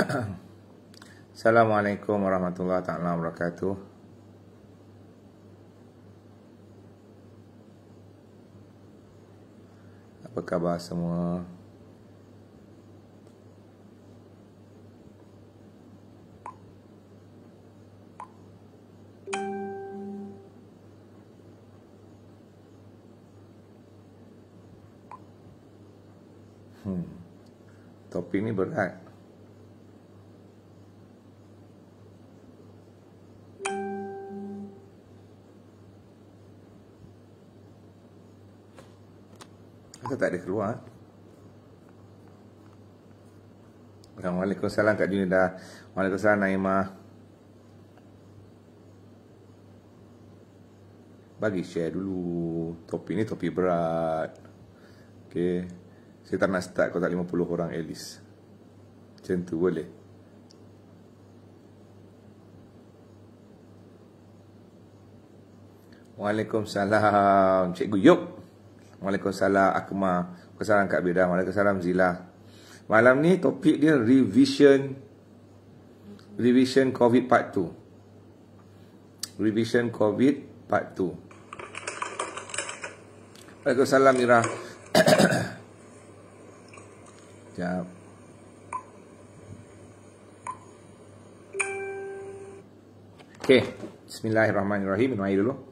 Assalamualaikum warahmatullahi taala wabarakatuh. Apa khabar semua? Hmm. Topik ni berat. tak ada keluar Waalaikumsalam Kak Junida Waalaikumsalam Naimah Bagi share dulu Topi ni topi berat Okay Saya tak nak start kotak 50 orang at least Macam tu boleh Waalaikumsalam Cikgu Yop Waalaikumsalam Akma. Waalaikumsalam Kak Bida. Waalaikumsalam Zila. Malam ni topik dia revision revision COVID part 2. Revision COVID part 2. Waalaikumsalam Ira. Jap. Okay. Bismillahirrahmanirrahim. Minum air dulu.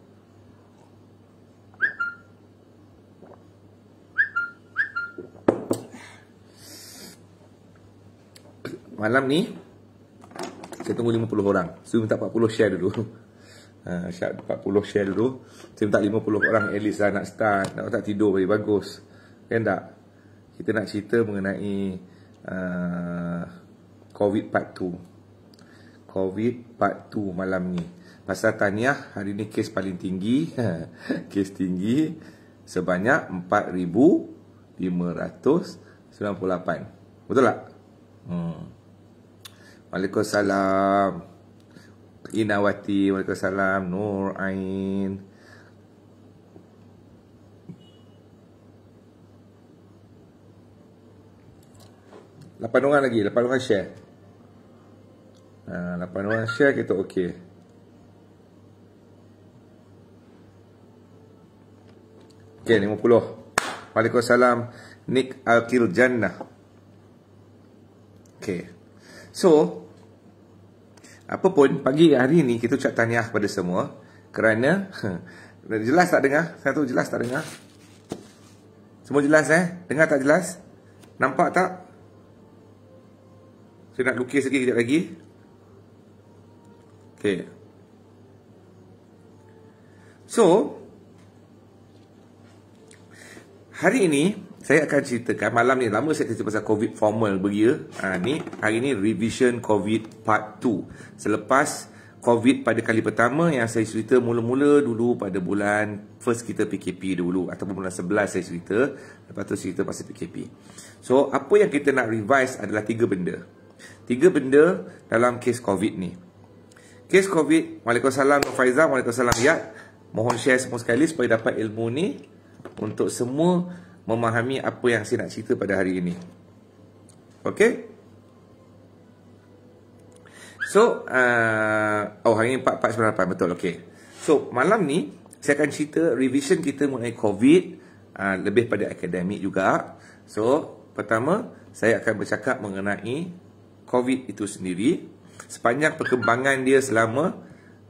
malam ni saya tunggu 50 orang. Saya minta 40 share dulu. Ha, ah, 40 share dulu. Saya minta 50 orang at least lah nak start. Nak tak tidur boleh bagus. Kan tak? Kita nak cerita mengenai uh, COVID part 2. COVID part 2 malam ni. Pasal Taniah, hari ni kes paling tinggi. kes tinggi sebanyak 4,598. Betul tak? Hmm. Waalaikumsalam Inawati Waalaikumsalam Nur Ain Lapan orang lagi Lapan orang share ha, Lapan ha, orang share Kita okey Okay, 50 Waalaikumsalam Nick Akil Jannah Okay So, apapun pagi hari ini kita ucap tahniah kepada semua kerana jelas tak dengar? Saya tu jelas tak dengar. Semua jelas eh? Dengar tak jelas? Nampak tak? Saya nak lukis lagi kejap lagi. Okay. So, hari ini saya akan ceritakan malam ni lama saya cerita pasal covid formal beria ha, ni hari ni revision covid part 2 selepas covid pada kali pertama yang saya cerita mula-mula dulu pada bulan first kita PKP dulu ataupun bulan 11 saya cerita lepas tu cerita pasal PKP so apa yang kita nak revise adalah tiga benda tiga benda dalam kes covid ni kes covid Waalaikumsalam Nur Faizah Waalaikumsalam Yat mohon share semua sekali supaya dapat ilmu ni untuk semua memahami apa yang saya nak cerita pada hari ini. Okay? So, uh, oh hari ini 4.498, betul, okay. So, malam ni, saya akan cerita revision kita mengenai COVID, uh, lebih pada akademik juga. So, pertama, saya akan bercakap mengenai COVID itu sendiri. Sepanjang perkembangan dia selama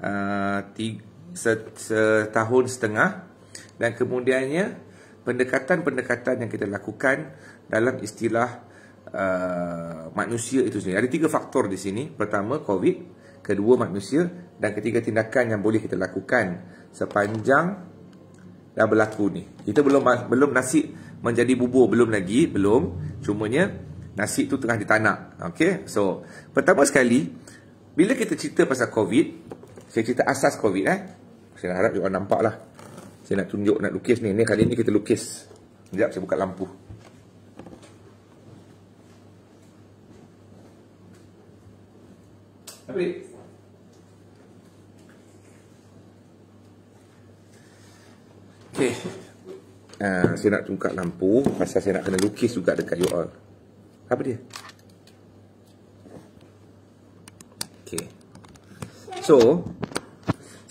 uh, tiga, setahun setengah dan kemudiannya pendekatan-pendekatan yang kita lakukan dalam istilah uh, manusia itu sendiri. Ada tiga faktor di sini. Pertama, COVID. Kedua, manusia. Dan ketiga, tindakan yang boleh kita lakukan sepanjang dah berlaku ni. Kita belum belum nasi menjadi bubur. Belum lagi. Belum. Cumanya, nasi tu tengah ditanak. Okay. So, pertama sekali, bila kita cerita pasal COVID, saya cerita asas COVID eh. Saya harap you nampak lah. Saya nak tunjuk nak lukis ni. Ni kali ni kita lukis. Sekejap saya buka lampu. Tapi okay. Uh, ah, saya nak tungkat lampu pasal saya nak kena lukis juga dekat you all. Apa dia? Okay. So,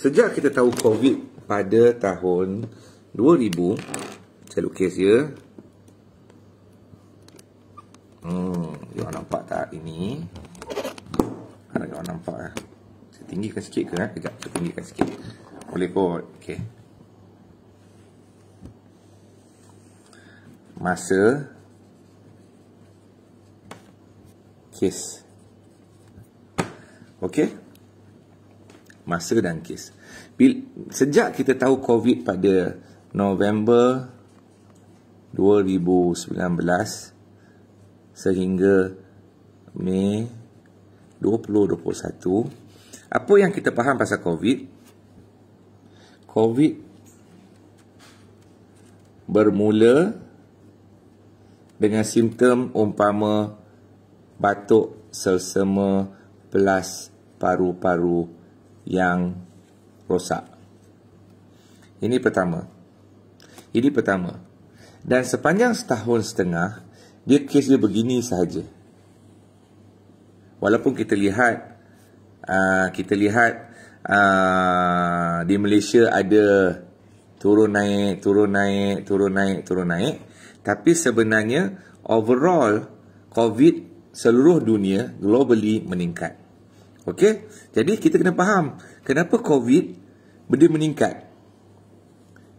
sejak kita tahu COVID pada tahun 2000 saya lukis ya hmm awak nampak tak ini harap ah, awak nampak lah saya tinggikan sikit ke eh? kejap saya tinggikan sikit boleh kot ok masa kes ok masa dan kes bil, sejak kita tahu COVID pada November 2019 sehingga Mei 2021 apa yang kita faham pasal COVID COVID bermula dengan simptom umpama batuk selsema plus paru-paru yang rosak. Ini pertama. Ini pertama. Dan sepanjang setahun setengah, dia kes dia begini sahaja. Walaupun kita lihat, uh, kita lihat uh, di Malaysia ada turun naik, turun naik, turun naik, turun naik. Tapi sebenarnya, overall, COVID seluruh dunia, globally meningkat. Okey? Jadi kita kena faham, Kenapa COVID benda meningkat?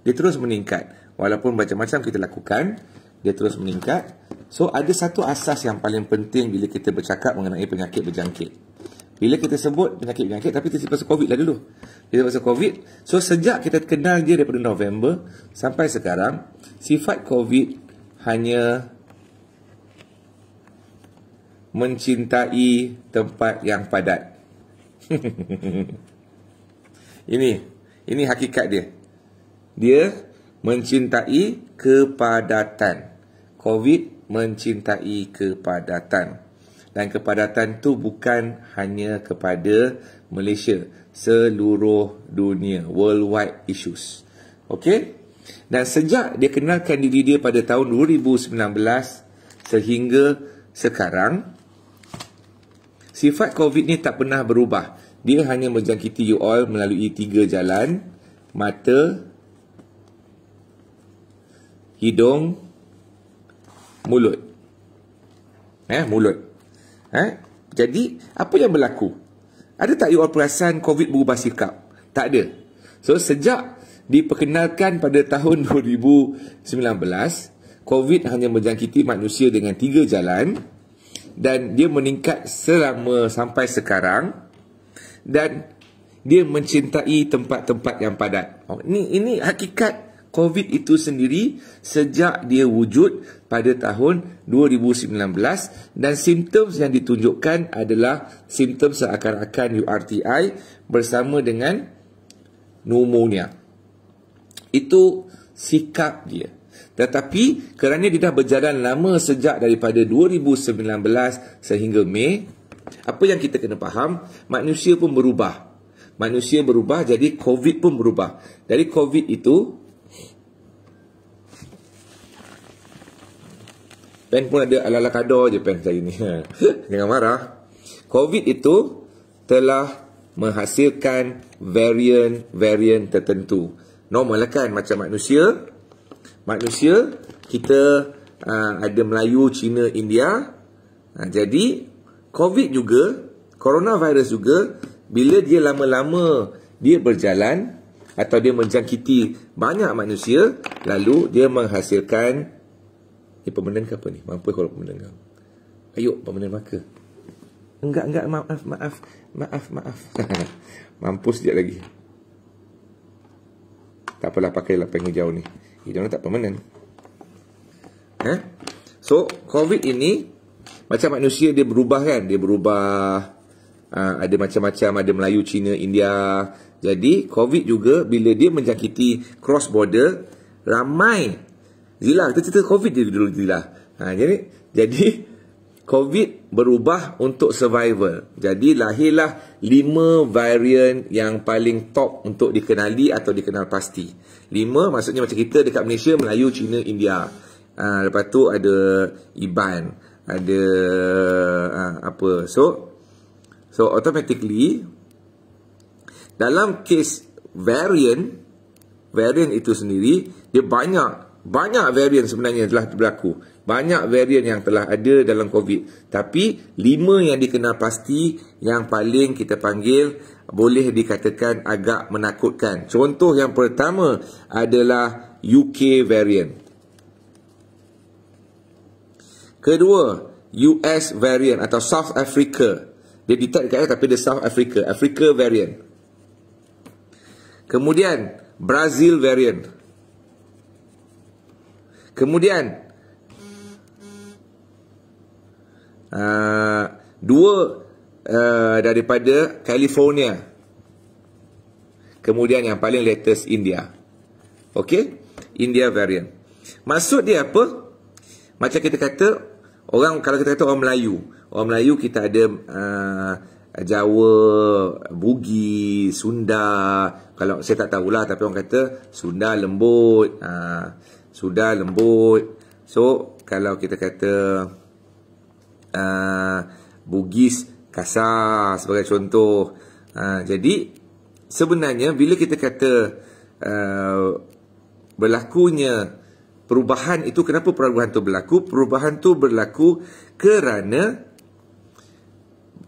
Dia terus meningkat. Walaupun macam-macam kita lakukan, dia terus meningkat. So, ada satu asas yang paling penting bila kita bercakap mengenai penyakit berjangkit. Bila kita sebut penyakit berjangkit, tapi kita pasal COVID lah dulu. Kita pasal COVID. So, sejak kita kenal dia daripada November sampai sekarang, sifat COVID hanya mencintai tempat yang padat. Ini ini hakikat dia. Dia mencintai kepadatan. COVID mencintai kepadatan. Dan kepadatan tu bukan hanya kepada Malaysia, seluruh dunia, worldwide issues. Okey? Dan sejak dia kenalkan diri dia pada tahun 2019 sehingga sekarang sifat COVID ni tak pernah berubah dia hanya menjangkiti you all melalui tiga jalan mata hidung mulut eh mulut eh jadi apa yang berlaku ada tak you all perasan covid berubah sikap tak ada so sejak diperkenalkan pada tahun 2019 covid hanya menjangkiti manusia dengan tiga jalan dan dia meningkat selama sampai sekarang dan dia mencintai tempat-tempat yang padat. Oh, ini ini hakikat COVID itu sendiri sejak dia wujud pada tahun 2019 dan simptom yang ditunjukkan adalah simptom seakan-akan URTI bersama dengan pneumonia. Itu sikap dia. Tetapi kerana dia dah berjalan lama sejak daripada 2019 sehingga Mei, apa yang kita kena faham, manusia pun berubah. Manusia berubah jadi COVID pun berubah. Dari COVID itu, pen pun ada ala-ala kado je pen saya ni. Jangan marah. COVID itu telah menghasilkan varian-varian tertentu. Normal lah kan macam manusia. Manusia, kita uh, ada Melayu, Cina, India. Uh, jadi, COVID juga, coronavirus juga, bila dia lama-lama dia berjalan atau dia menjangkiti banyak manusia, lalu dia menghasilkan ni pemenang ke apa ni? Mampu kalau pemenang kau. Ayuk pemenang maka. Enggak, enggak, maaf, maaf, maaf, maaf. Mampu sekejap lagi. Tak apalah pakai lapang hijau ni. Hijau ni tak pemenang. Eh? So, COVID ini macam manusia dia berubah kan dia berubah aa, ah, ada macam-macam ada Melayu Cina India jadi covid juga bila dia menjangkiti cross border ramai Zila kita cerita covid dia dulu Zila ha, jadi jadi covid berubah untuk survival jadi lahirlah lima varian yang paling top untuk dikenali atau dikenal pasti Lima maksudnya macam kita dekat Malaysia Melayu Cina India Uh, lepas tu ada Iban ada ha, apa so so automatically dalam case variant variant itu sendiri dia banyak banyak variant sebenarnya telah berlaku banyak variant yang telah ada dalam covid tapi lima yang dikenal pasti yang paling kita panggil boleh dikatakan agak menakutkan contoh yang pertama adalah UK variant Kedua, US variant atau South Africa. Dia detect dekat tapi dia South Africa. Africa variant. Kemudian, Brazil variant. Kemudian, uh, dua uh, daripada California. Kemudian yang paling latest, India. Okay? India variant. Maksud dia apa? Macam kita kata, Orang kalau kita kata orang Melayu, orang Melayu kita ada uh, Jawa, Bugi, Sunda. Kalau saya tak tahulah tapi orang kata Sunda lembut, uh, Sunda lembut. So kalau kita kata uh, Bugis kasar sebagai contoh. Uh, jadi sebenarnya bila kita kata uh, berlakunya uh, perubahan itu kenapa perubahan itu berlaku? Perubahan itu berlaku kerana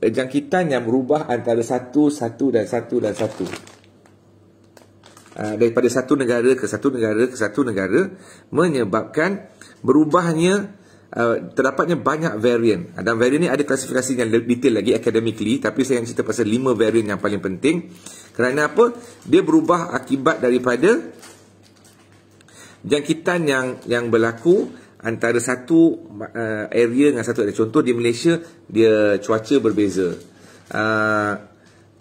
jangkitan yang berubah antara satu, satu dan satu dan satu. Uh, daripada satu negara ke satu negara ke satu negara menyebabkan berubahnya uh, terdapatnya banyak varian ah, dan varian ni ada klasifikasi yang detail lagi academically tapi saya akan cerita pasal lima varian yang paling penting kerana apa? dia berubah akibat daripada jangkitan yang yang berlaku antara satu uh, area dengan satu area. Contoh di Malaysia, dia cuaca berbeza. Uh,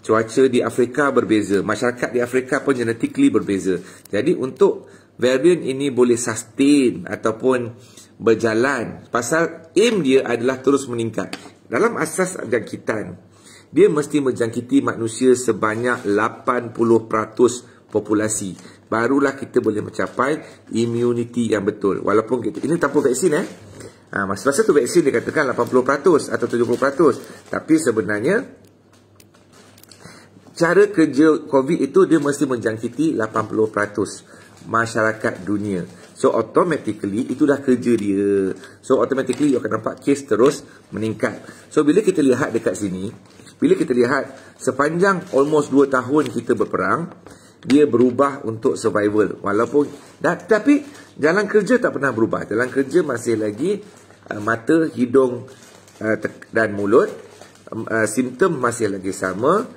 cuaca di Afrika berbeza. Masyarakat di Afrika pun genetically berbeza. Jadi untuk variant ini boleh sustain ataupun berjalan. Pasal aim dia adalah terus meningkat. Dalam asas jangkitan, dia mesti menjangkiti manusia sebanyak 80% populasi barulah kita boleh mencapai immunity yang betul. Walaupun kita ini tanpa vaksin eh. Ha, masa-masa tu vaksin dia katakan 80% atau 70%. Tapi sebenarnya cara kerja COVID itu dia mesti menjangkiti 80% masyarakat dunia. So automatically itulah dah kerja dia. So automatically you akan nampak case terus meningkat. So bila kita lihat dekat sini, bila kita lihat sepanjang almost 2 tahun kita berperang, dia berubah untuk survival walaupun dah, tapi jalan kerja tak pernah berubah jalan kerja masih lagi uh, mata hidung uh, dan mulut um, uh, simptom masih lagi sama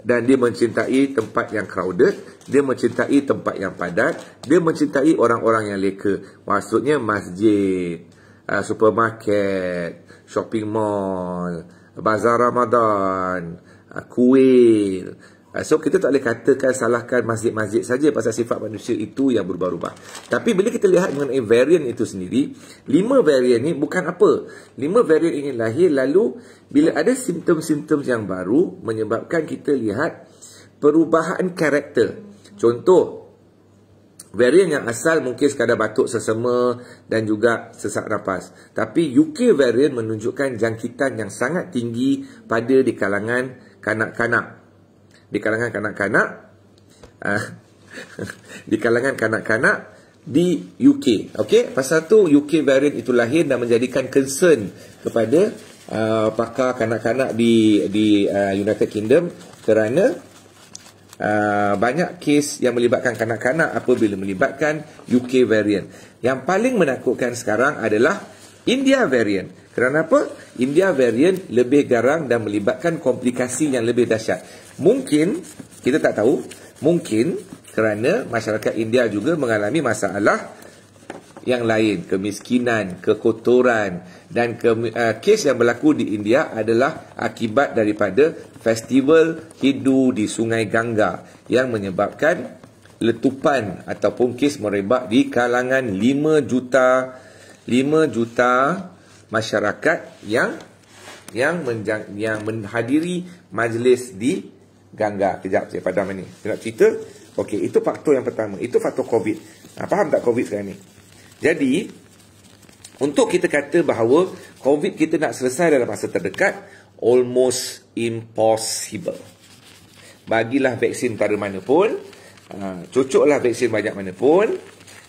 dan dia mencintai tempat yang crowded dia mencintai tempat yang padat dia mencintai orang-orang yang leka maksudnya masjid uh, supermarket shopping mall bazar Ramadan uh, kuil Ah, so kita tak boleh katakan salahkan masjid-masjid saja pasal sifat manusia itu yang berubah-ubah. Tapi bila kita lihat mengenai varian itu sendiri, lima varian ini bukan apa. Lima varian ini lahir lalu bila ada simptom-simptom yang baru menyebabkan kita lihat perubahan karakter. Contoh, varian yang asal mungkin sekadar batuk sesama dan juga sesak nafas. Tapi UK variant menunjukkan jangkitan yang sangat tinggi pada di kalangan kanak-kanak. Ah, di kalangan kanak-kanak di kalangan kanak-kanak di UK. Okey, pasal tu UK variant itu lahir dan menjadikan concern kepada uh, pakar kanak-kanak di di uh, United Kingdom kerana uh, banyak kes yang melibatkan kanak-kanak apabila melibatkan UK variant. Yang paling menakutkan sekarang adalah India variant. Kerana apa? India variant lebih garang dan melibatkan komplikasi yang lebih dahsyat. Mungkin kita tak tahu, mungkin kerana masyarakat India juga mengalami masalah yang lain, kemiskinan, kekotoran dan ke, uh, eh, kes yang berlaku di India adalah akibat daripada festival Hindu di Sungai Gangga yang menyebabkan letupan ataupun kes merebak di kalangan 5 juta 5 juta masyarakat yang yang menjang, yang menghadiri majlis di Gangga kejap saya padam ini. Saya nak cerita. Okey, itu faktor yang pertama. Itu faktor COVID. Ha, faham tak COVID sekarang ni? Jadi, untuk kita kata bahawa COVID kita nak selesai dalam masa terdekat, almost impossible. Bagilah vaksin pada mana pun, ha, cocoklah vaksin banyak mana pun,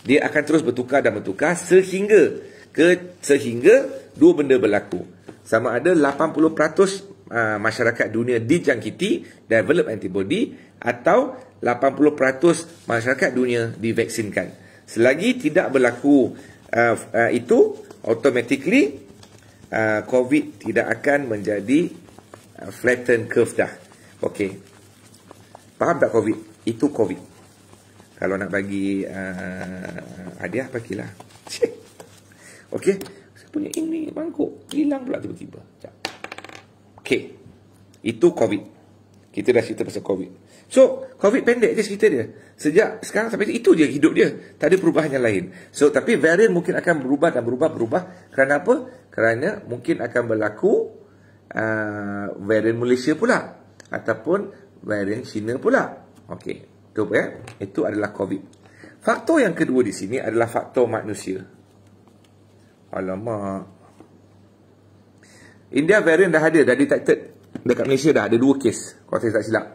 dia akan terus bertukar dan bertukar sehingga ke sehingga dua benda berlaku. Sama ada 80% Ah, masyarakat dunia dijangkiti develop antibody atau 80% masyarakat dunia divaksinkan. Selagi tidak berlaku uh, uh, itu, automatically uh, COVID tidak akan menjadi uh, flattened curve dah. Okey. Faham tak COVID? Itu COVID. Kalau nak bagi uh, hadiah, pakilah. Okey. Saya punya ini mangkuk. Hilang pula tiba-tiba. Sekejap. Okay. Itu COVID. Kita dah cerita pasal COVID. So, COVID pendek je cerita dia. Sejak sekarang sampai itu je hidup dia. Tak ada perubahan yang lain. So, tapi variant mungkin akan berubah dan berubah-berubah. Kerana apa? Kerana mungkin akan berlaku uh, variant Malaysia pula. Ataupun variant China pula. Okay. Itu apa ya? Eh. Itu adalah COVID. Faktor yang kedua di sini adalah faktor manusia. Alamak. India variant dah ada, dah detected dekat Malaysia dah ada dua kes kalau saya tak silap.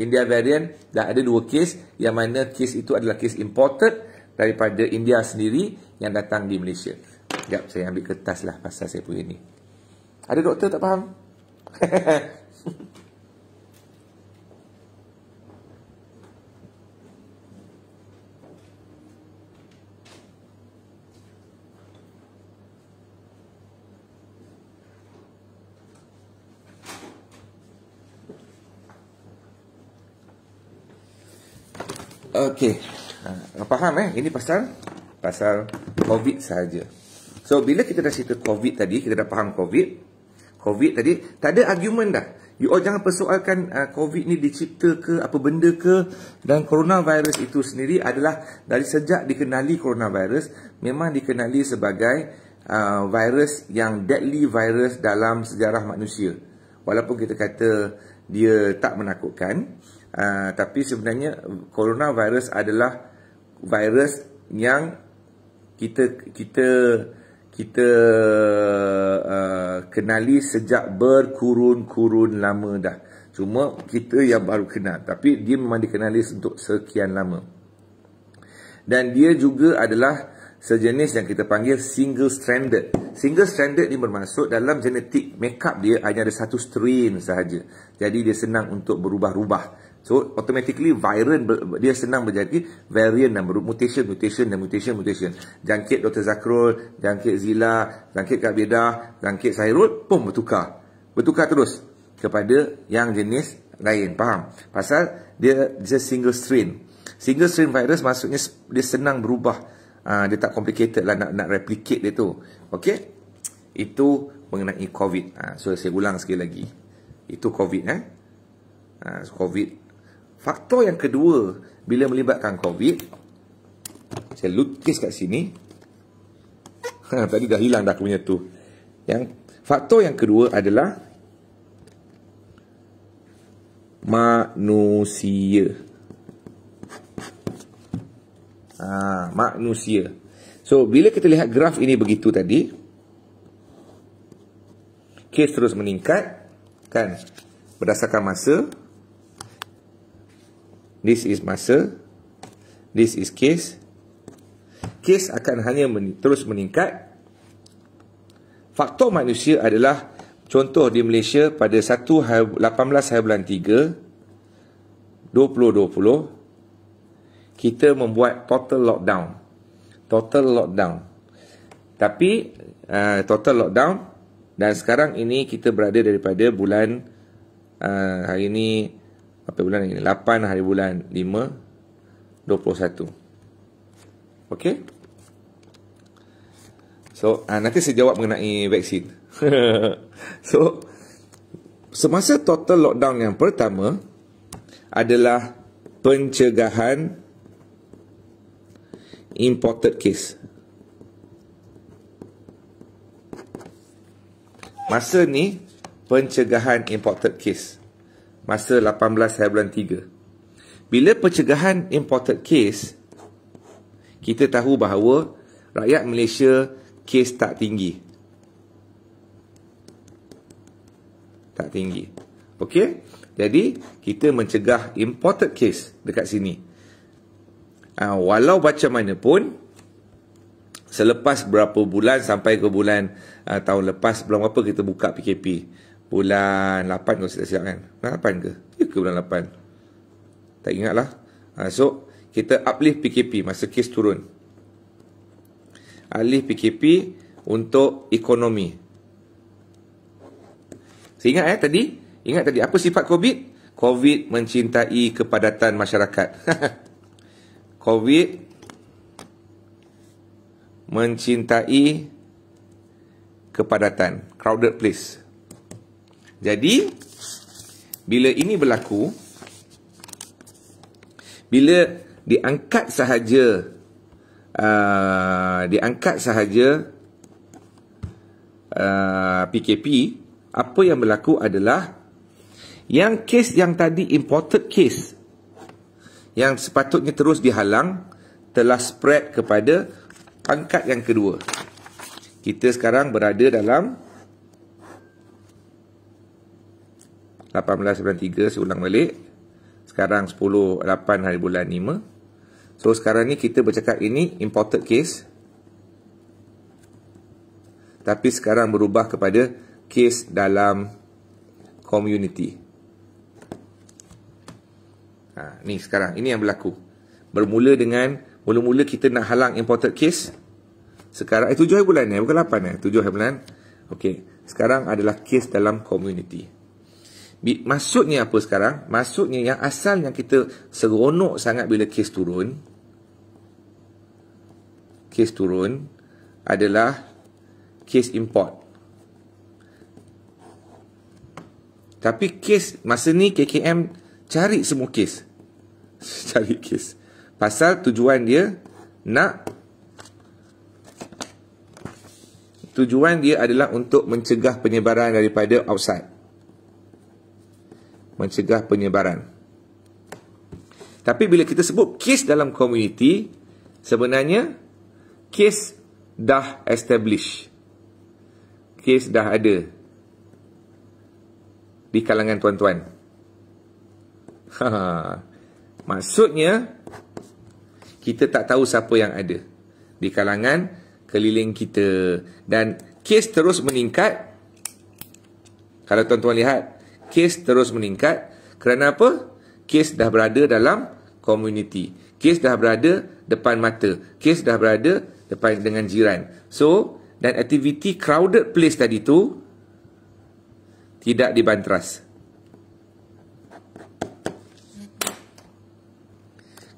India variant dah ada dua kes yang mana kes itu adalah kes imported daripada India sendiri yang datang di Malaysia. Sekejap saya ambil kertas lah pasal saya punya ni. Ada doktor tak faham? Okey. Ha, faham eh? Ini pasal pasal COVID saja. So bila kita dah cerita COVID tadi, kita dah faham COVID. COVID tadi tak ada argument dah. You all jangan persoalkan uh, COVID ni dicipta ke apa benda ke dan coronavirus itu sendiri adalah dari sejak dikenali coronavirus memang dikenali sebagai uh, virus yang deadly virus dalam sejarah manusia. Walaupun kita kata dia tak menakutkan, Uh, tapi sebenarnya coronavirus adalah virus yang kita kita kita uh, kenali sejak berkurun-kurun lama dah. Cuma kita yang baru kenal. Tapi dia memang dikenali untuk sekian lama. Dan dia juga adalah sejenis yang kita panggil single-stranded. Single-stranded ni bermaksud dalam genetik makeup dia hanya ada satu strain sahaja. Jadi dia senang untuk berubah-ubah. So automatically viral dia senang menjadi variant dan mutation mutation dan mutation mutation. Jangkit Dr Zakrul, jangkit Zila, jangkit Kak Beda, jangkit Sairut pun bertukar. Bertukar terus kepada yang jenis lain. Faham? Pasal dia just single strain. Single strain virus maksudnya dia senang berubah. Uh, dia tak complicated lah nak nak replicate dia tu. Okey? Itu mengenai COVID. Uh, so saya ulang sekali lagi. Itu COVID eh. Uh, COVID Faktor yang kedua bila melibatkan COVID, saya lukis kat sini. Ha, tadi dah hilang dah punya tu. Yang faktor yang kedua adalah manusia. Ha, manusia. So bila kita lihat graf ini begitu tadi, kes terus meningkat kan berdasarkan masa This is masa. This is case. Case akan hanya men terus meningkat. Faktor manusia adalah contoh di Malaysia pada 1 hari, 18 hari bulan 3 2020 kita membuat total lockdown. Total lockdown. Tapi uh, total lockdown dan sekarang ini kita berada daripada bulan uh, hari ini apa bulan ni? 8 hari bulan 5 21. Okay. So, ha, nanti saya jawab mengenai vaksin. so, semasa total lockdown yang pertama adalah pencegahan imported case. Masa ni pencegahan imported case masa 18 hari bulan 3. Bila pencegahan imported case, kita tahu bahawa rakyat Malaysia case tak tinggi. Tak tinggi. Okey? Jadi, kita mencegah imported case dekat sini. Ha, walau macam mana pun, selepas berapa bulan sampai ke bulan uh, tahun lepas, belum apa kita buka PKP bulan 8 kalau saya tak silap kan. Bulan 8 ke? Ya ke bulan 8? Tak ingat lah. Uh, ah, so, kita uplift PKP masa kes turun. Uplift PKP untuk ekonomi. Saya ingat eh tadi. Ingat tadi. Apa sifat COVID? COVID mencintai kepadatan masyarakat. COVID mencintai kepadatan. Crowded place. Jadi, bila ini berlaku, bila diangkat sahaja, uh, diangkat sahaja uh, PKP, apa yang berlaku adalah yang kes yang tadi imported case yang sepatutnya terus dihalang telah spread kepada pangkat yang kedua. Kita sekarang berada dalam 1893 saya ulang balik sekarang 10 8 hari bulan 5 so sekarang ni kita bercakap ini imported case tapi sekarang berubah kepada case dalam community ha, ni sekarang ini yang berlaku bermula dengan mula-mula kita nak halang imported case sekarang eh 7 hari bulan ni eh? bukan 8 eh 7 hari bulan Okay, sekarang adalah case dalam community. Maksudnya apa sekarang? Maksudnya yang asal yang kita seronok sangat bila kes turun. Kes turun adalah kes import. Tapi kes masa ni KKM cari semua kes. Cari kes. Pasal tujuan dia nak tujuan dia adalah untuk mencegah penyebaran daripada outside mencegah penyebaran. Tapi bila kita sebut kes dalam komuniti, sebenarnya kes dah establish, Kes dah ada di kalangan tuan-tuan. Ha, ha. Maksudnya, kita tak tahu siapa yang ada di kalangan keliling kita. Dan kes terus meningkat. Kalau tuan-tuan lihat, kes terus meningkat kerana apa? Kes dah berada dalam community. Kes dah berada depan mata. Kes dah berada depan dengan jiran. So, dan aktiviti crowded place tadi tu tidak dibanteras.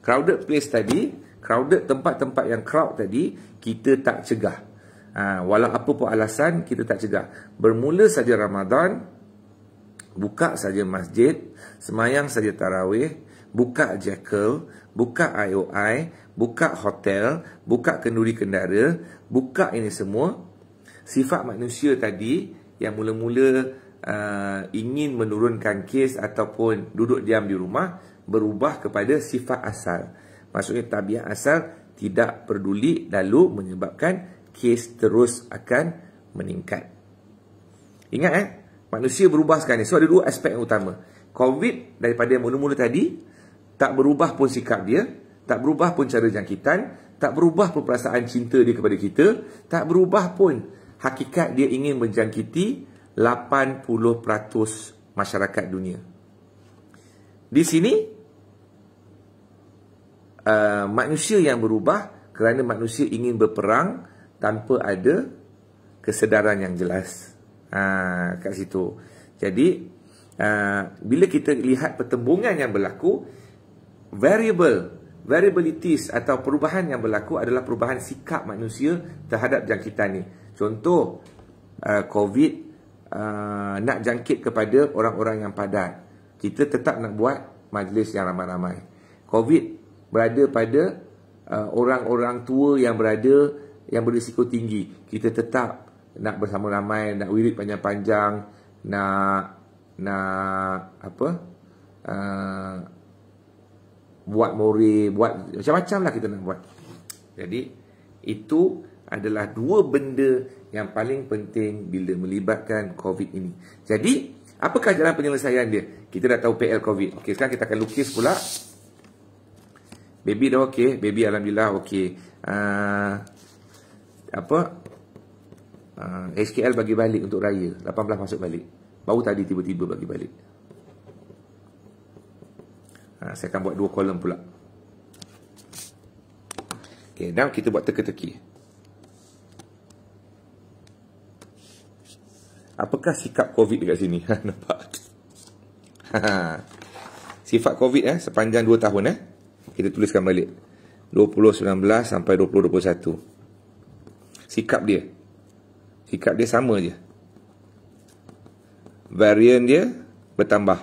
Crowded place tadi, crowded tempat-tempat yang crowd tadi, kita tak cegah. Ha, walau apa pun alasan, kita tak cegah. Bermula saja Ramadan, Buka saja masjid, semayang saja tarawih, buka jackal, buka IOI, buka hotel, buka kenduri kendara, buka ini semua. Sifat manusia tadi yang mula-mula uh, ingin menurunkan kes ataupun duduk diam di rumah berubah kepada sifat asal. Maksudnya tabiat asal tidak peduli lalu menyebabkan kes terus akan meningkat. Ingat eh? Manusia berubah sekarang ni. So ada dua aspek yang utama. COVID daripada yang mula-mula tadi, tak berubah pun sikap dia, tak berubah pun cara jangkitan, tak berubah pun perasaan cinta dia kepada kita, tak berubah pun hakikat dia ingin menjangkiti 80% masyarakat dunia. Di sini, uh, manusia yang berubah kerana manusia ingin berperang tanpa ada kesedaran yang jelas ha, kat situ. Jadi ha, bila kita lihat pertembungan yang berlaku variable variabilities atau perubahan yang berlaku adalah perubahan sikap manusia terhadap jangkitan ni. Contoh ha, COVID ha, nak jangkit kepada orang-orang yang padat. Kita tetap nak buat majlis yang ramai-ramai. COVID berada pada ha, orang-orang uh, tua yang berada yang berisiko tinggi. Kita tetap nak bersama ramai, nak wirid panjang-panjang, nak nak apa? Uh, buat mori, buat macam-macam lah kita nak buat. Jadi itu adalah dua benda yang paling penting bila melibatkan COVID ini. Jadi, apakah jalan penyelesaian dia? Kita dah tahu PL COVID. Okey, sekarang kita akan lukis pula. Baby dah okey. Baby Alhamdulillah okey. Uh, apa? uh, ah, SKL bagi balik untuk raya 18 masuk balik Baru tadi tiba-tiba bagi balik uh, Saya akan buat dua kolom pula Okay, now kita buat teka-teki Apakah sikap COVID dekat sini? Nampak? Sifat COVID eh, sepanjang 2 tahun eh. Kita tuliskan balik 2019 sampai 2021 Sikap dia Hikap dia sama je. Varian dia bertambah.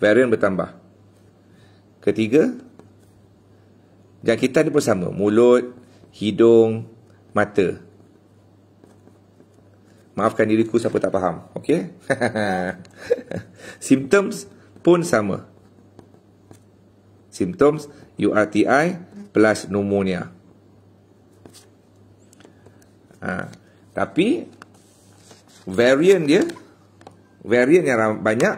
Varian bertambah. Ketiga, jangkitan dia pun sama. Mulut, hidung, mata. Maafkan diriku siapa tak faham. Okay? Symptoms pun sama. Symptoms URTI plus pneumonia. Ha. Tapi variant dia, variant yang banyak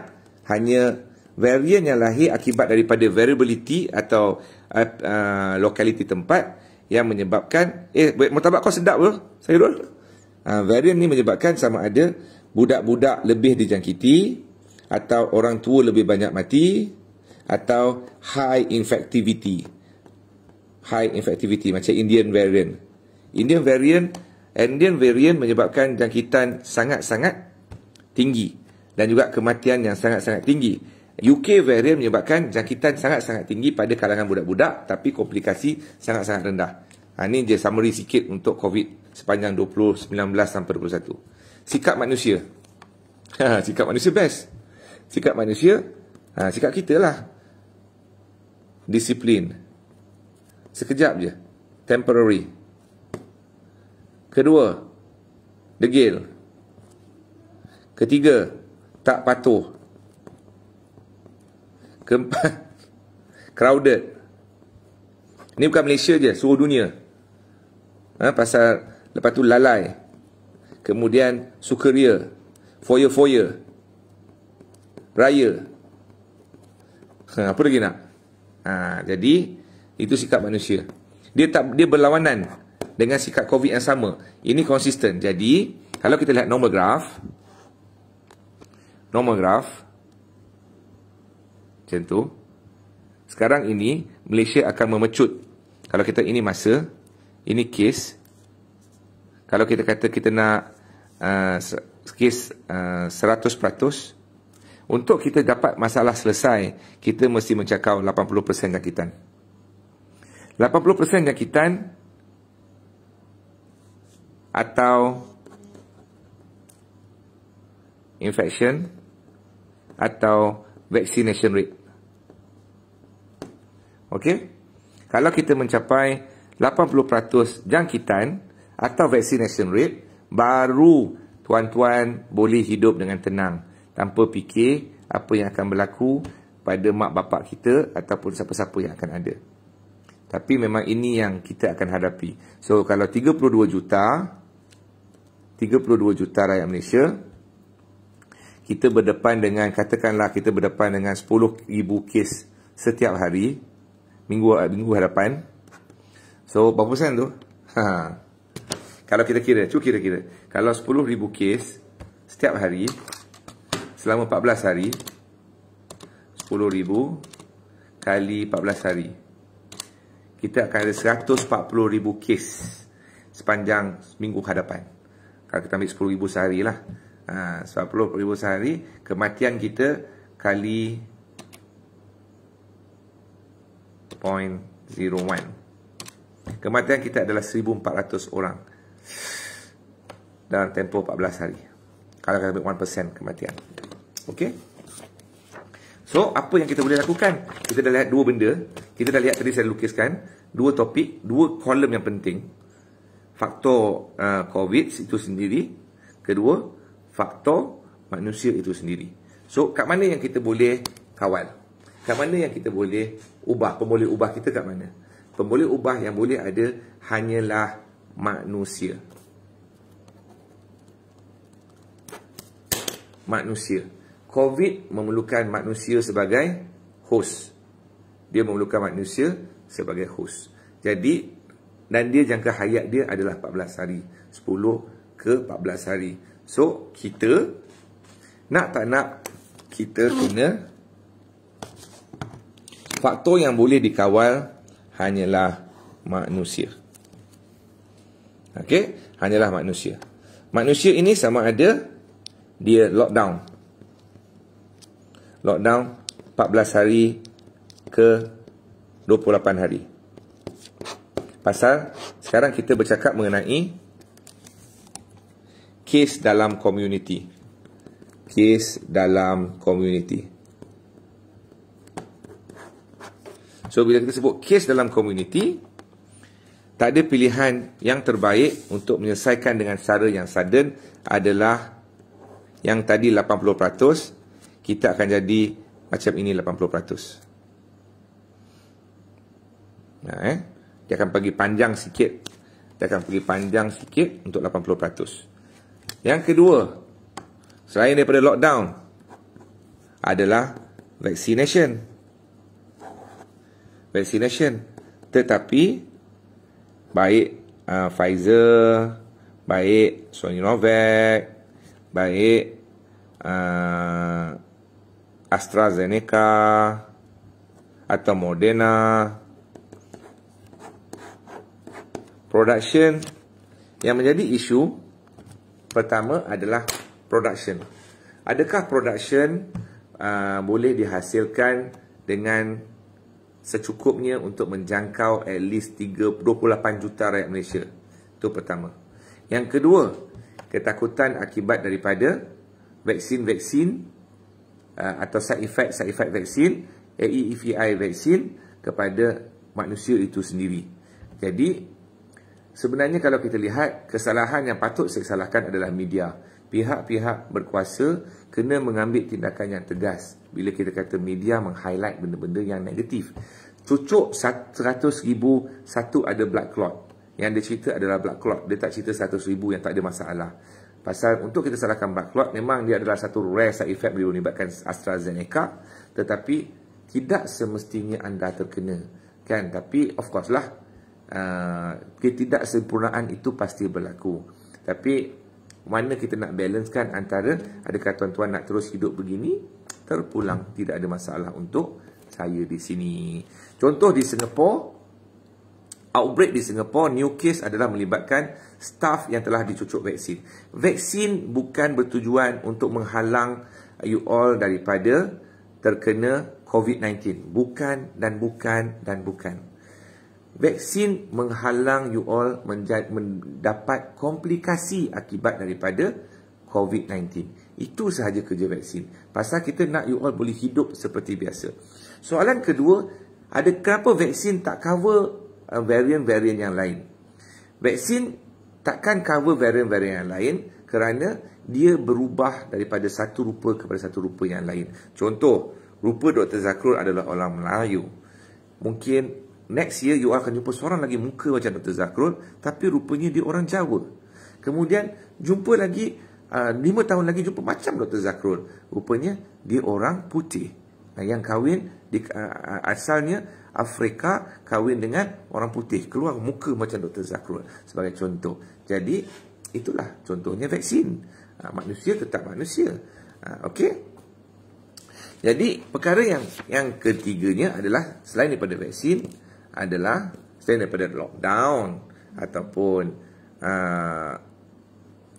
hanya variant yang lahir akibat daripada variability atau uh, uh, locality tempat yang menyebabkan, eh mutabak kau sedap ke? Saya dulu. Ha, varian ni menyebabkan sama ada budak-budak lebih dijangkiti atau orang tua lebih banyak mati atau high infectivity. High infectivity macam Indian variant. Indian variant Indian variant menyebabkan jangkitan sangat-sangat tinggi dan juga kematian yang sangat-sangat tinggi. UK variant menyebabkan jangkitan sangat-sangat tinggi pada kalangan budak-budak tapi komplikasi sangat-sangat rendah. Ha, ini dia summary sikit untuk COVID sepanjang 2019 sampai 2021. Sikap manusia. Ha, sikap manusia best. Sikap manusia, ha, sikap kita lah. Disiplin. Sekejap je. Temporary. Temporary. Kedua, degil. Ketiga, tak patuh. Keempat, crowded. Ini bukan Malaysia je, seluruh dunia. Ha, pasal lepas tu lalai. Kemudian sukaria, foya-foya, raya. Ha, apa lagi nak? Ha, jadi, itu sikap manusia. Dia tak dia berlawanan dengan sikap COVID yang sama. Ini konsisten. Jadi, kalau kita lihat normal graph. Normal graph. Macam tu. Sekarang ini, Malaysia akan memecut. Kalau kita ini masa, ini kes. Kalau kita kata kita nak uh, kes uh, 100%, untuk kita dapat masalah selesai, kita mesti mencakau 80% jangkitan. 80% jangkitan atau infection atau vaccination rate. Okey. Kalau kita mencapai 80% jangkitan atau vaccination rate baru tuan-tuan boleh hidup dengan tenang tanpa fikir apa yang akan berlaku pada mak bapak kita ataupun siapa-siapa yang akan ada. Tapi memang ini yang kita akan hadapi. So kalau 32 juta 32 juta rakyat Malaysia kita berdepan dengan katakanlah kita berdepan dengan 10,000 kes setiap hari minggu minggu hadapan so berapa persen tu ha. kalau kita kira cuba kira-kira kalau 10,000 kes setiap hari selama 14 hari 10,000 kali 14 hari kita akan ada 140,000 kes sepanjang minggu hadapan kalau ah, kita ambil 10,000 sehari lah ha, ah, 10,000 sehari Kematian kita kali 0.01 Kematian kita adalah 1,400 orang Dalam tempoh 14 hari Kalau kita ambil 1% kematian Okay So, apa yang kita boleh lakukan? Kita dah lihat dua benda. Kita dah lihat tadi saya lukiskan. Dua topik, dua kolom yang penting faktor uh, COVID itu sendiri. Kedua, faktor manusia itu sendiri. So, kat mana yang kita boleh kawal? Kat mana yang kita boleh ubah? Pemboleh ubah kita kat mana? Pemboleh ubah yang boleh ada hanyalah manusia. Manusia. COVID memerlukan manusia sebagai host. Dia memerlukan manusia sebagai host. Jadi, dan dia jangka hayat dia adalah 14 hari 10 ke 14 hari so kita nak tak nak kita kena faktor yang boleh dikawal hanyalah manusia Okay, hanyalah manusia manusia ini sama ada dia lockdown lockdown 14 hari ke 28 hari pasal sekarang kita bercakap mengenai case dalam community case dalam community so bila kita sebut case dalam community tak ada pilihan yang terbaik untuk menyelesaikan dengan cara yang sudden adalah yang tadi 80% kita akan jadi macam ini 80% nah eh dia akan pergi panjang sikit. Dia akan pergi panjang sikit untuk 80%. Yang kedua, selain daripada lockdown, adalah vaccination. Vaccination. Tetapi, baik uh, Pfizer, baik Sony Novak, baik uh, AstraZeneca, atau Moderna, production yang menjadi isu pertama adalah production adakah production uh, boleh dihasilkan dengan secukupnya untuk menjangkau at least 328 juta rakyat Malaysia itu pertama yang kedua ketakutan akibat daripada vaksin-vaksin uh, atau side effect side effect vaksin AEVI vaksin kepada manusia itu sendiri jadi Sebenarnya kalau kita lihat kesalahan yang patut saya salahkan adalah media. Pihak-pihak berkuasa kena mengambil tindakan yang tegas bila kita kata media meng-highlight benda-benda yang negatif. Cucuk 100 ribu satu ada black clot. Yang dia cerita adalah black clot. Dia tak cerita 100 ribu yang tak ada masalah. Pasal untuk kita salahkan black clot memang dia adalah satu rare side effect bila menyebabkan AstraZeneca. Tetapi tidak semestinya anda terkena. Kan? Tapi of course lah Ah, ketidaksempurnaan itu pasti berlaku. Tapi mana kita nak balancekan antara adakah tuan-tuan nak terus hidup begini terpulang tidak ada masalah untuk saya di sini. Contoh di Singapore outbreak di Singapore new case adalah melibatkan staff yang telah dicucuk vaksin. Vaksin bukan bertujuan untuk menghalang you all daripada terkena COVID-19. Bukan dan bukan dan bukan. Vaksin menghalang you all menjad, mendapat komplikasi akibat daripada COVID-19. Itu sahaja kerja vaksin. Pasal kita nak you all boleh hidup seperti biasa. Soalan kedua, ada kenapa vaksin tak cover varian-varian uh, yang lain? Vaksin takkan cover varian-varian yang lain kerana dia berubah daripada satu rupa kepada satu rupa yang lain. Contoh, rupa Dr. Zakrul adalah orang Melayu. Mungkin Next year you akan jumpa seorang lagi muka macam Dr. Zakrul Tapi rupanya dia orang Jawa Kemudian jumpa lagi uh, Lima uh, tahun lagi jumpa macam Dr. Zakrul Rupanya dia orang putih nah, Yang kahwin di, uh, uh asalnya Afrika Kahwin dengan orang putih Keluar muka macam Dr. Zakrul Sebagai contoh Jadi itulah contohnya vaksin uh, Manusia tetap manusia uh, Okey jadi perkara yang yang ketiganya adalah selain daripada vaksin adalah selain daripada lockdown ataupun uh,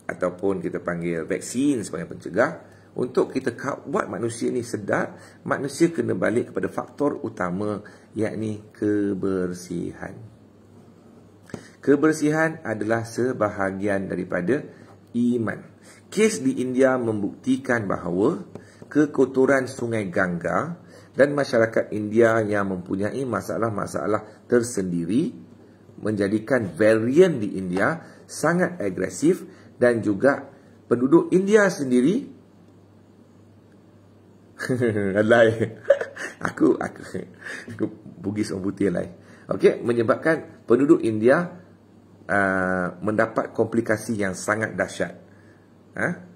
ataupun kita panggil vaksin sebagai pencegah untuk kita buat manusia ni sedar manusia kena balik kepada faktor utama yakni kebersihan kebersihan adalah sebahagian daripada iman kes di India membuktikan bahawa kekotoran sungai Gangga dan masyarakat India yang mempunyai masalah-masalah tersendiri menjadikan varian di India sangat agresif dan juga penduduk India sendiri alai aku aku, aku bugis orang putih okey menyebabkan penduduk India uh, mendapat komplikasi yang sangat dahsyat ha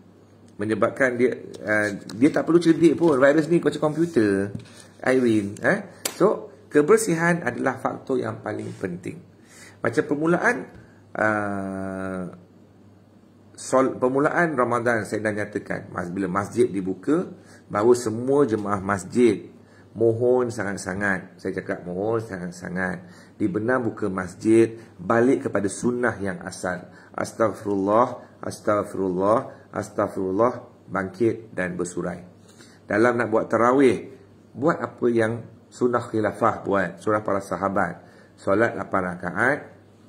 menyebabkan dia uh, dia tak perlu cerdik pun virus ni macam komputer Irene eh so kebersihan adalah faktor yang paling penting macam permulaan uh, sol, permulaan Ramadan saya dah nyatakan mas, bila masjid dibuka baru semua jemaah masjid mohon sangat-sangat saya cakap mohon sangat-sangat dibenar buka masjid balik kepada sunnah yang asal Astaghfirullah, astaghfirullah. Astaghfirullah bangkit dan bersurai. Dalam nak buat terawih, buat apa yang sunnah khilafah buat, surah para sahabat. Solat 8 rakaat,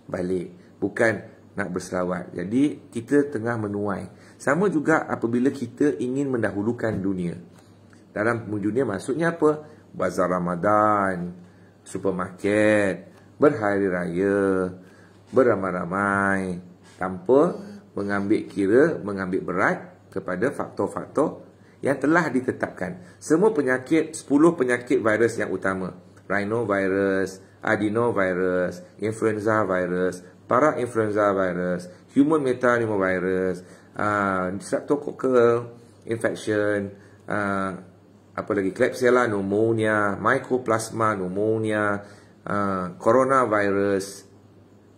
balik. Bukan nak berselawat. Jadi, kita tengah menuai. Sama juga apabila kita ingin mendahulukan dunia. Dalam dunia maksudnya apa? Bazar Ramadan, supermarket, berhari raya, beramai-ramai, tanpa mengambil kira, mengambil berat kepada faktor-faktor yang telah ditetapkan. Semua penyakit, 10 penyakit virus yang utama. Rhinovirus, adenovirus, influenza virus, parainfluenza virus, human metapneumovirus, uh, ah, streptococcal infection, uh, apa lagi, Klebsiella pneumonia, mycoplasma pneumonia, uh, coronavirus,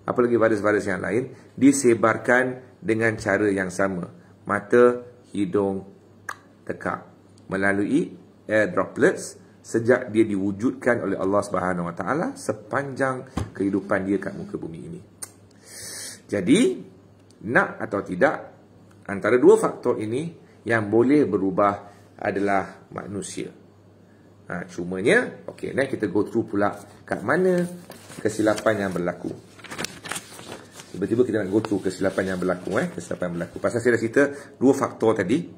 apa lagi virus-virus yang lain, disebarkan dengan cara yang sama. Mata, hidung, tekak. Melalui air droplets sejak dia diwujudkan oleh Allah Subhanahu Wa Taala sepanjang kehidupan dia kat muka bumi ini. Jadi, nak atau tidak, antara dua faktor ini yang boleh berubah adalah manusia. Ha, cumanya, okay, next kita go through pula kat mana kesilapan yang berlaku. Tiba-tiba kita nak go to kesilapan yang berlaku eh, kesilapan yang berlaku. Pasal saya dah cerita dua faktor tadi.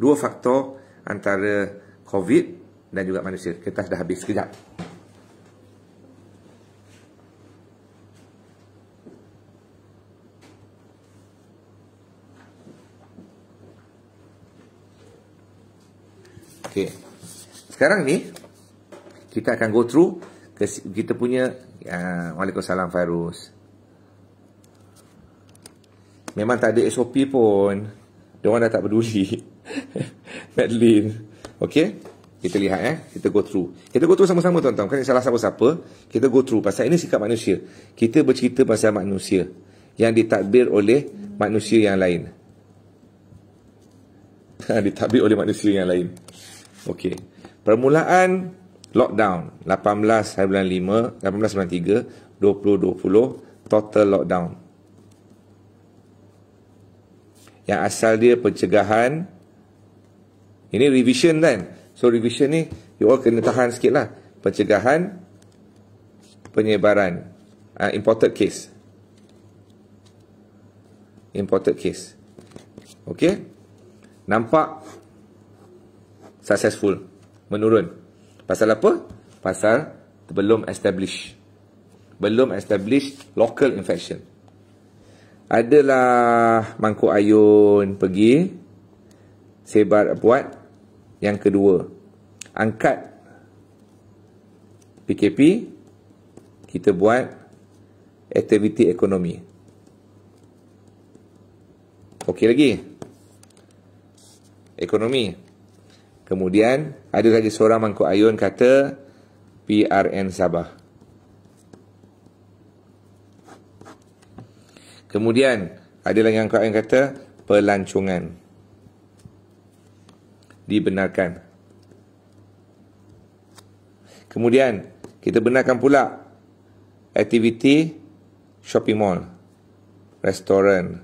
Dua faktor antara COVID dan juga manusia. Kita dah habis sekejap. Okay, Sekarang ni kita akan go through kita punya uh, Waalaikumsalam Fairuz. Memang tak ada SOP pun. orang dah tak peduli. Madeline. Okay. Kita lihat eh. Kita go through. Kita go through sama-sama tuan-tuan. Bukan salah siapa-siapa. Kita go through. Pasal ini sikap manusia. Kita bercerita pasal manusia. Yang ditadbir oleh manusia yang lain. ditadbir oleh manusia yang lain. Okay. Permulaan lockdown. 18 hari bulan 5. 18 bulan 3. 2020. Total lockdown yang asal dia pencegahan ini revision kan so revision ni you all kena tahan sikit lah pencegahan penyebaran uh, imported case imported case ok nampak successful menurun pasal apa? pasal belum establish belum establish local infection adalah mangkuk ayun pergi sebar buat yang kedua angkat PKP kita buat aktiviti ekonomi okey lagi ekonomi kemudian ada lagi seorang mangkuk ayun kata PRN Sabah Kemudian ada lagi angkat yang kata pelancongan dibenarkan. Kemudian kita benarkan pula aktiviti shopping mall, restoran,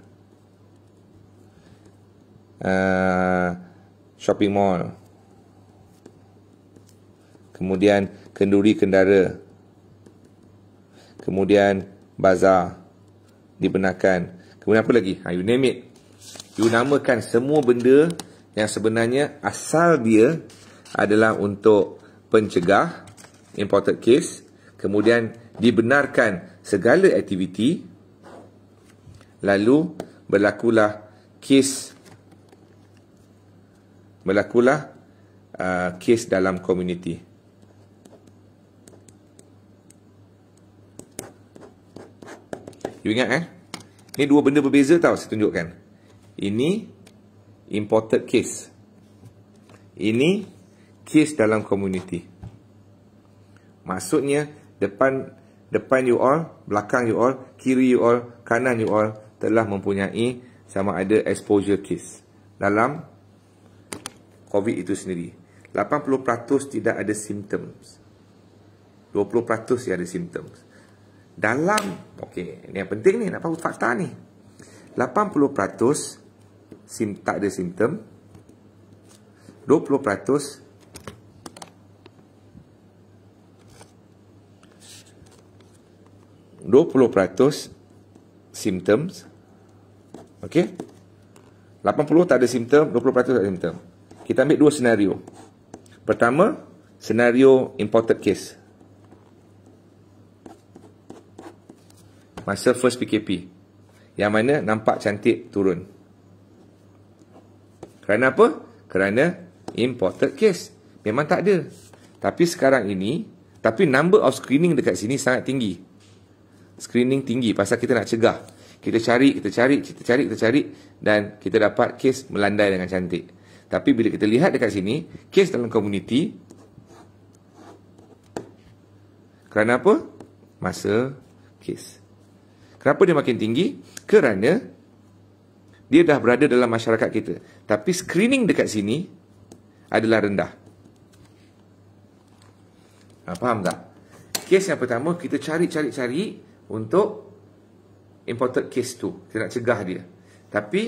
uh, shopping mall. Kemudian kenduri kendara. Kemudian bazar dibenarkan. Kemudian apa lagi? Ha, you name it. You namakan semua benda yang sebenarnya asal dia adalah untuk pencegah imported case. Kemudian dibenarkan segala aktiviti. Lalu berlakulah case, berlakulah uh, kes dalam komuniti. You ingat eh? ini dua benda berbeza tau saya tunjukkan. Ini imported case. Ini case dalam community. Maksudnya depan depan you all, belakang you all, kiri you all, kanan you all telah mempunyai sama ada exposure case dalam COVID itu sendiri. 80% tidak ada symptoms. 20% yang ada symptoms dalam okey ni yang penting ni nak tahu fakta ni 80% sim tak ada simptom 20% 20% symptoms okey 80 tak ada simptom 20% tak ada simptom kita ambil dua senario pertama senario imported case masa first PKP yang mana nampak cantik turun kerana apa? kerana imported case memang tak ada tapi sekarang ini tapi number of screening dekat sini sangat tinggi screening tinggi pasal kita nak cegah kita cari, kita cari, kita cari, kita cari dan kita dapat case melandai dengan cantik tapi bila kita lihat dekat sini case dalam community. kerana apa? masa case Kenapa dia makin tinggi? Kerana dia dah berada dalam masyarakat kita. Tapi screening dekat sini adalah rendah. Ha, faham tak? Kes yang pertama, kita cari-cari-cari untuk imported case tu. Kita nak cegah dia. Tapi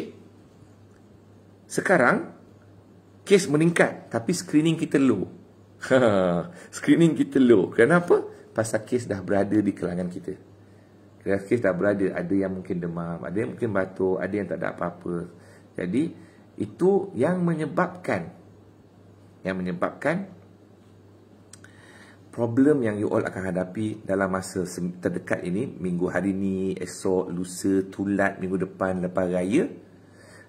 sekarang, kes meningkat. Tapi screening kita low. screening kita low. Kenapa? Pasal kes dah berada di kelangan kita reaktif dah berada ada yang mungkin demam ada yang mungkin batuk ada yang tak ada apa-apa jadi itu yang menyebabkan yang menyebabkan problem yang you all akan hadapi dalam masa terdekat ini minggu hari ini, esok lusa tulat minggu depan lepas raya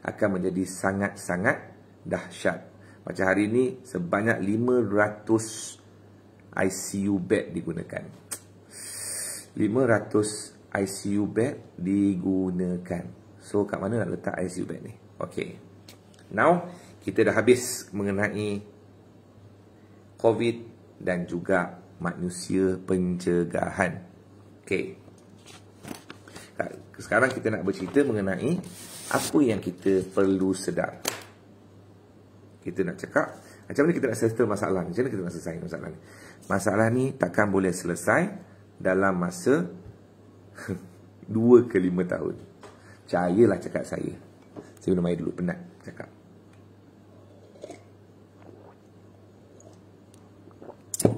akan menjadi sangat-sangat dahsyat macam hari ini sebanyak 500 ICU bed digunakan 500 ICU bed digunakan. So kat mana nak letak ICU bed ni? Okay. Now kita dah habis mengenai COVID dan juga manusia pencegahan. Okay. Sekarang kita nak bercerita mengenai apa yang kita perlu sedar. Kita nak cakap macam mana kita nak settle masalah ni? Macam mana kita nak selesai masalah ni? Masalah ni takkan boleh selesai dalam masa Dua ke lima tahun Cayalah cakap saya Saya minum air dulu penat cakap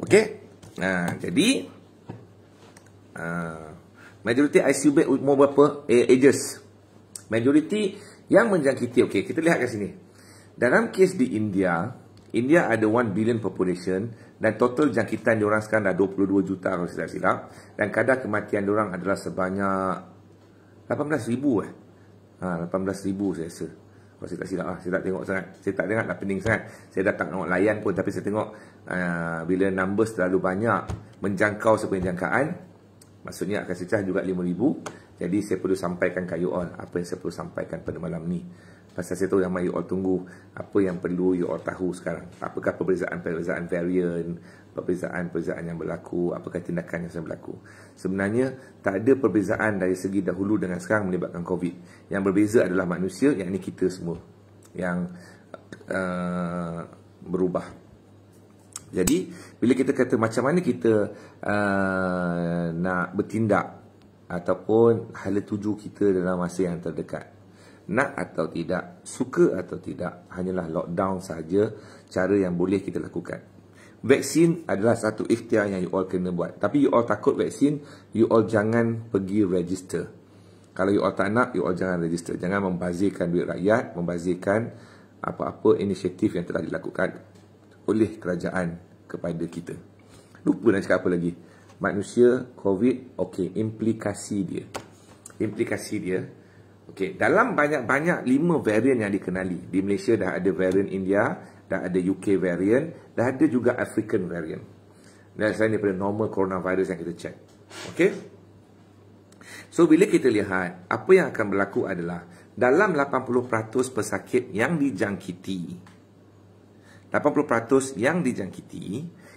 Okay ha, Jadi ha, Majoriti ICU bed umur berapa? Eh, ages Majoriti yang menjangkiti Okay kita lihat kat sini Dalam kes di India India ada 1 billion population dan total jangkitan diorang sekarang dah 22 juta kalau saya tak silap dan kadar kematian diorang adalah sebanyak 18 ribu eh ha, 18 ribu saya rasa kalau saya tak silap lah, saya tak tengok sangat saya tak tengok, dah pening sangat saya dah tak tengok layan pun tapi saya tengok uh, bila numbers terlalu banyak menjangkau sepenuh jangkaan maksudnya akan secah juga 5 ribu jadi saya perlu sampaikan kayu on apa yang saya perlu sampaikan pada malam ni Pasal saya tahu ramai you all tunggu apa yang perlu you all tahu sekarang. Apakah perbezaan-perbezaan variant, perbezaan-perbezaan yang berlaku, apakah tindakan yang berlaku. Sebenarnya tak ada perbezaan dari segi dahulu dengan sekarang melibatkan COVID. Yang berbeza adalah manusia, yang ini kita semua yang uh, berubah. Jadi bila kita kata macam mana kita uh, nak bertindak ataupun hala tuju kita dalam masa yang terdekat nak atau tidak, suka atau tidak, hanyalah lockdown saja cara yang boleh kita lakukan. Vaksin adalah satu ikhtiar yang you all kena buat. Tapi you all takut vaksin, you all jangan pergi register. Kalau you all tak nak, you all jangan register. Jangan membazirkan duit rakyat, membazirkan apa-apa inisiatif yang telah dilakukan oleh kerajaan kepada kita. Lupa nak cakap apa lagi. Manusia, COVID, okay, implikasi dia. Implikasi dia, Okey, dalam banyak-banyak 5 varian yang dikenali. Di Malaysia dah ada varian India, dah ada UK varian, dah ada juga African variant. Dan selain daripada normal coronavirus yang kita check. Okey? So, bila kita lihat, apa yang akan berlaku adalah dalam 80% pesakit yang dijangkiti, 80% yang dijangkiti,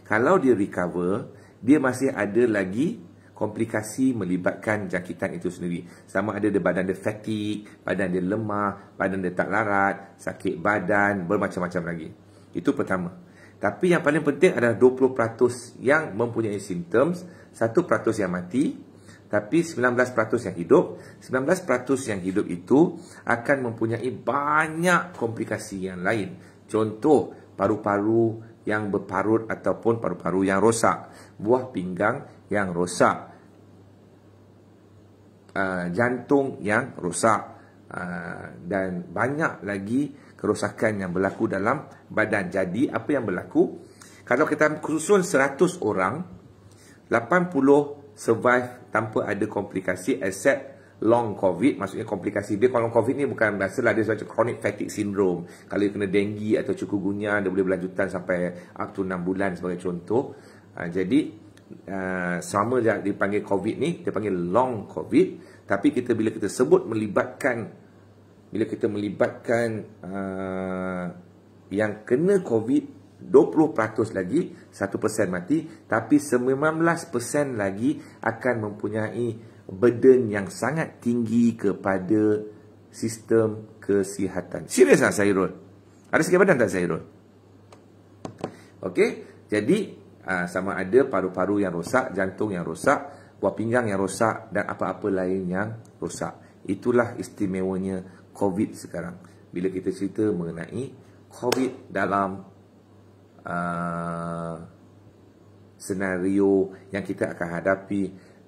kalau dia recover, dia masih ada lagi komplikasi melibatkan jangkitan itu sendiri. Sama ada dia badan dia fatik, badan dia lemah, badan dia tak larat, sakit badan, bermacam-macam lagi. Itu pertama. Tapi yang paling penting adalah 20% yang mempunyai simptom, 1% yang mati, tapi 19% yang hidup. 19% yang hidup itu akan mempunyai banyak komplikasi yang lain. Contoh, paru-paru yang berparut ataupun paru-paru yang rosak. Buah pinggang yang rosak uh, jantung yang rosak uh, dan banyak lagi kerosakan yang berlaku dalam badan. Jadi apa yang berlaku? Kalau kita susun 100 orang, 80 survive tanpa ada komplikasi except long covid maksudnya komplikasi dia kalau long covid ni bukan biasalah dia macam chronic fatigue syndrome kalau dia kena denggi atau cukup gunya dia boleh berlanjutan sampai up to 6 bulan sebagai contoh uh, jadi Uh, sama yang dipanggil COVID ni, dia panggil long COVID. Tapi kita bila kita sebut melibatkan, bila kita melibatkan uh, yang kena COVID, 20% lagi, 1% mati. Tapi 19% lagi akan mempunyai burden yang sangat tinggi kepada sistem kesihatan. Serius tak Zahirul? Ada sikit badan tak Zahirul? Okey, jadi Ah, sama ada paru-paru yang rosak, jantung yang rosak, buah pinggang yang rosak dan apa-apa lain yang rosak. Itulah istimewanya COVID sekarang. Bila kita cerita mengenai COVID dalam uh, senario yang kita akan hadapi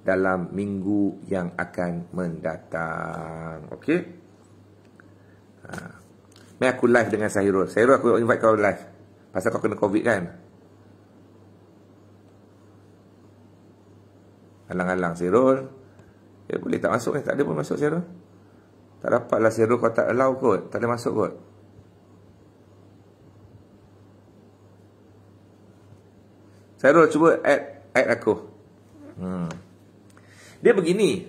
dalam minggu yang akan mendatang. Okey? Ha. Ah, Mari aku live dengan Sahirul. Sahirul aku invite kau live. Pasal kau kena COVID kan? Alang-alang Sirul Dia boleh tak masuk eh Tak ada pun masuk Sirul Tak lah Sirul kau tak allow kot Tak ada masuk kot Sirul cuba add Add aku hmm. Dia begini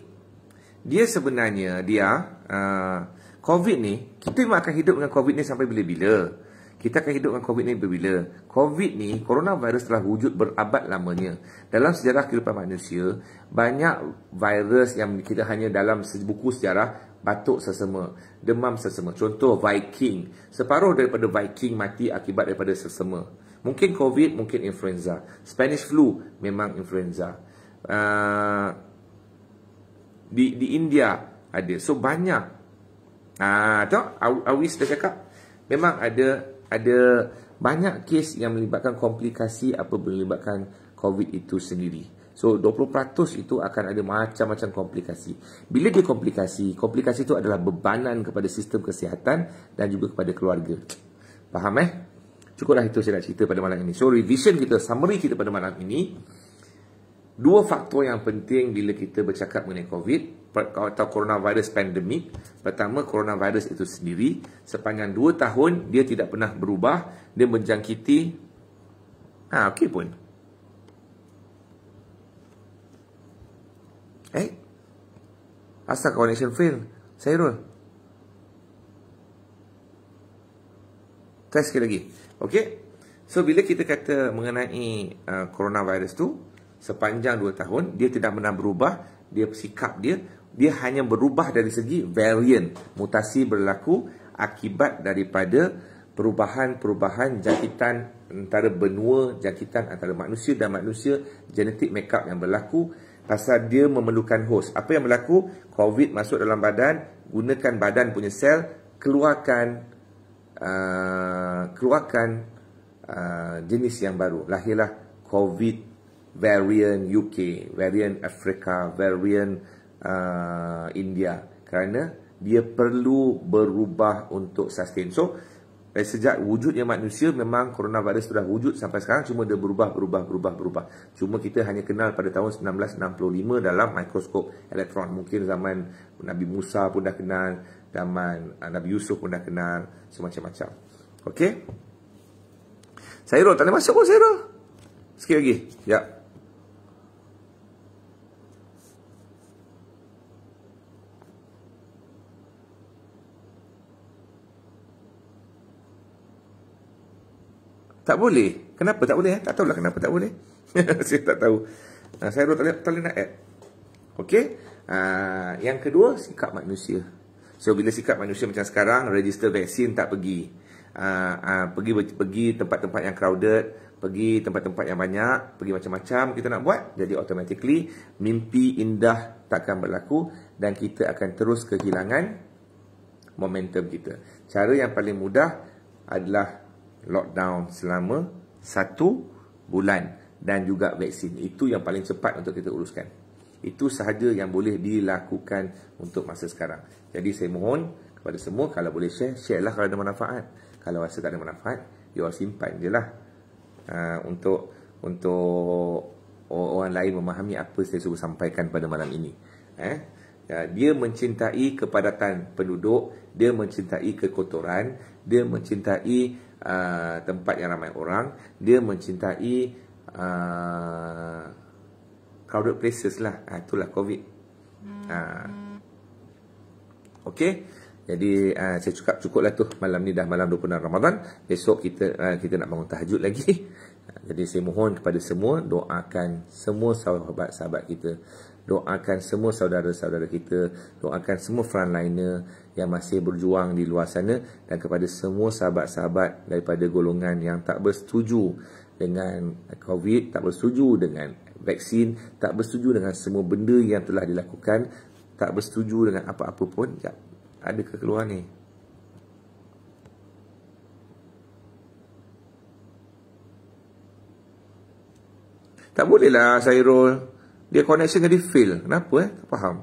Dia sebenarnya Dia uh, Covid ni Kita memang akan hidup dengan Covid ni sampai bila-bila kita akan hidupkan COVID ni bila? COVID ni, coronavirus telah wujud berabad lamanya. Dalam sejarah kehidupan manusia, banyak virus yang kita hanya dalam buku sejarah, batuk sesama, demam sesama. Contoh, Viking. Separuh daripada Viking mati akibat daripada sesama. Mungkin COVID, mungkin influenza. Spanish flu, memang influenza. Ah, di, di India ada. So, banyak. Ah, uh, tengok, Awis dah cakap. Memang ada ada banyak kes yang melibatkan komplikasi apa melibatkan COVID itu sendiri. So 20% itu akan ada macam-macam komplikasi. Bila dia komplikasi, komplikasi itu adalah bebanan kepada sistem kesihatan dan juga kepada keluarga. Faham eh? Cukuplah itu saya nak cerita pada malam ini. So revision kita, summary kita pada malam ini. Dua faktor yang penting bila kita bercakap mengenai COVID tahu coronavirus pandemik Pertama, coronavirus itu sendiri sepanjang 2 tahun dia tidak pernah berubah. Dia menjangkiti Ha, okey pun. Eh? Asal connection fail. Sairul. Test sikit lagi. Okey. So, bila kita kata mengenai uh, coronavirus tu, sepanjang 2 tahun, dia tidak pernah berubah, dia sikap dia, dia hanya berubah dari segi variant mutasi berlaku akibat daripada perubahan-perubahan jangkitan antara benua jangkitan antara manusia dan manusia genetik makeup yang berlaku pasal dia memerlukan host apa yang berlaku covid masuk dalam badan gunakan badan punya sel keluarkan uh, keluarkan uh, jenis yang baru lahirlah covid variant UK variant Afrika variant uh, India kerana dia perlu berubah untuk sustain. So dari eh, sejak wujudnya manusia memang coronavirus sudah wujud sampai sekarang cuma dia berubah berubah berubah berubah. Cuma kita hanya kenal pada tahun 1965 dalam mikroskop elektron. Mungkin zaman Nabi Musa pun dah kenal, zaman uh, Nabi Yusuf pun dah kenal semacam-macam. Okay, Sairo tak boleh masuk pun Sairo. Sekali lagi. Ya. Tak boleh. Kenapa tak boleh? Eh? Tak tahulah kenapa tak boleh. saya tak tahu. Nah, saya dah tak boleh nak add. Okey. Uh, yang kedua, sikap manusia. So, bila sikap manusia macam sekarang, register vaksin tak pergi. Uh, uh, pergi pergi tempat-tempat yang crowded. Pergi tempat-tempat yang banyak. Pergi macam-macam kita nak buat. Jadi, automatically, mimpi indah takkan berlaku. Dan kita akan terus kehilangan momentum kita. Cara yang paling mudah adalah lockdown selama satu bulan dan juga vaksin. Itu yang paling cepat untuk kita uruskan. Itu sahaja yang boleh dilakukan untuk masa sekarang. Jadi saya mohon kepada semua kalau boleh share, share lah kalau ada manfaat. Kalau rasa tak ada manfaat, you simpan je lah. Uh, untuk untuk orang lain memahami apa saya suruh sampaikan pada malam ini. Eh? Ya, dia mencintai kepadatan penduduk, dia mencintai kekotoran, dia mencintai uh, tempat yang ramai orang dia mencintai uh, crowded places lah uh, itulah covid uh, okey jadi uh, saya cukup cukuplah tu malam ni dah malam 26 Ramadan besok kita uh, kita nak bangun tahajud lagi jadi saya mohon kepada semua doakan semua sahabat-sahabat kita doakan semua saudara-saudara kita, doakan semua frontliner yang masih berjuang di luar sana dan kepada semua sahabat-sahabat daripada golongan yang tak bersetuju dengan COVID, tak bersetuju dengan vaksin, tak bersetuju dengan semua benda yang telah dilakukan, tak bersetuju dengan apa-apa pun. Ya, ada ke keluar ni? Tak bolehlah Sairul dia connection dia fail kenapa eh tak faham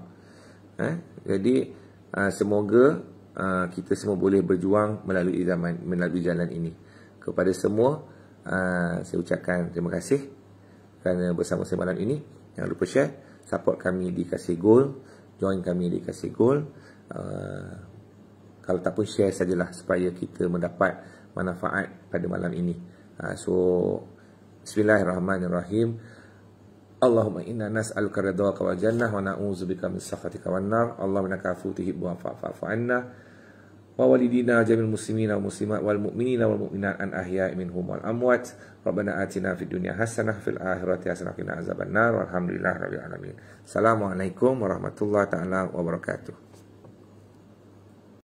eh jadi uh, semoga uh, kita semua boleh berjuang melalui zaman melalui jalan ini kepada semua uh, saya ucapkan terima kasih kerana bersama saya malam ini jangan lupa share support kami di kasih gol join kami di kasih gol uh, kalau tak pun share sajalah supaya kita mendapat manfaat pada malam ini uh, so Bismillahirrahmanirrahim. Uh, Allahumma inna nas'aluka ridhaka wal jannah wa na'udzu bika min sakhatika wan nar. Allahumma innaka 'afuwwun tuhibbu 'afafa 'anna wa walidina jami'al muslimin wal muslimat wal mu'minina wal mu'minat an ahya'a minhum wal amwat. Rabbana atina fid dunya hasanah fil akhirati hasanah qina 'adzabannar. Walhamdulillahi rabbil alamin. Assalamualaikum warahmatullahi taala wabarakatuh.